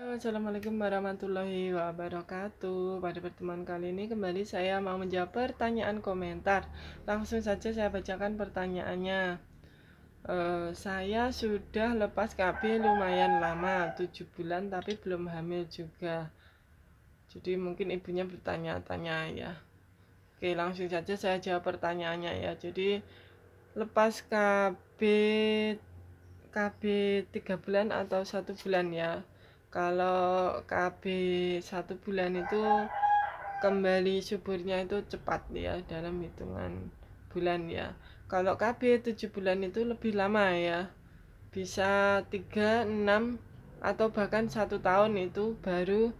Assalamualaikum warahmatullahi wabarakatuh Pada pertemuan kali ini kembali saya mau menjawab pertanyaan komentar Langsung saja saya bacakan pertanyaannya e, Saya sudah lepas KB lumayan lama 7 bulan tapi belum hamil juga Jadi mungkin ibunya bertanya-tanya ya Oke langsung saja saya jawab pertanyaannya ya Jadi lepas KB KB 3 bulan atau satu bulan ya kalau KB satu bulan itu kembali suburnya itu cepat ya dalam hitungan bulan ya kalau KB tujuh bulan itu lebih lama ya bisa tiga enam atau bahkan satu tahun itu baru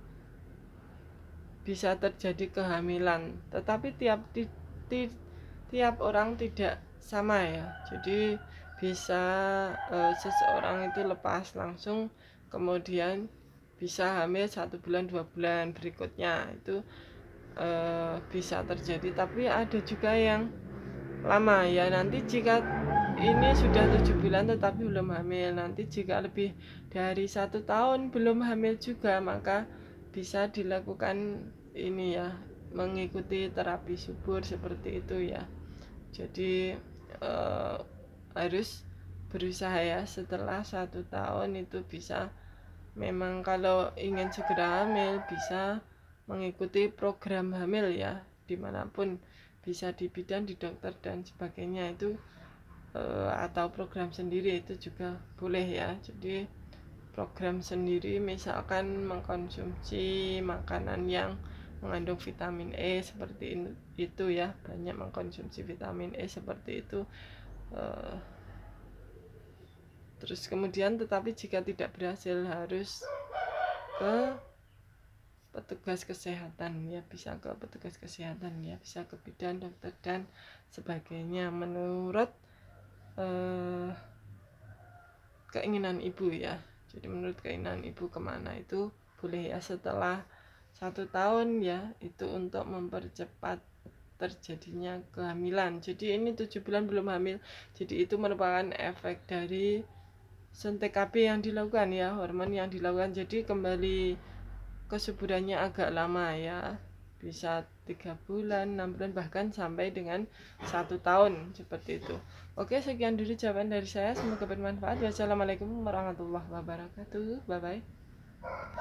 bisa terjadi kehamilan tetapi tiap ti, ti, tiap orang tidak sama ya jadi bisa e, seseorang itu lepas langsung kemudian bisa hamil satu bulan dua bulan berikutnya itu e, bisa terjadi tapi ada juga yang lama ya nanti jika ini sudah tujuh bulan tetapi belum hamil nanti jika lebih dari satu tahun belum hamil juga maka bisa dilakukan ini ya mengikuti terapi subur seperti itu ya jadi e, harus berusaha ya setelah satu tahun itu bisa memang kalau ingin segera hamil bisa mengikuti program hamil ya dimanapun bisa di bidan di dokter dan sebagainya itu eh, atau program sendiri itu juga boleh ya jadi program sendiri misalkan mengkonsumsi makanan yang mengandung vitamin E seperti itu ya banyak mengkonsumsi vitamin E seperti itu e, terus kemudian tetapi jika tidak berhasil harus ke petugas kesehatan ya bisa ke petugas kesehatan ya bisa ke bidan dokter dan sebagainya menurut eh, keinginan ibu ya jadi menurut keinginan ibu kemana itu boleh ya setelah satu tahun ya itu untuk mempercepat terjadinya kehamilan jadi ini tujuh bulan belum hamil jadi itu merupakan efek dari suntik KB yang dilakukan ya hormon yang dilakukan jadi kembali kesuburannya agak lama ya bisa tiga bulan, enam bulan bahkan sampai dengan satu tahun seperti itu. Oke sekian dulu jawaban dari saya semoga bermanfaat. Wassalamualaikum warahmatullahi wabarakatuh. Bye bye.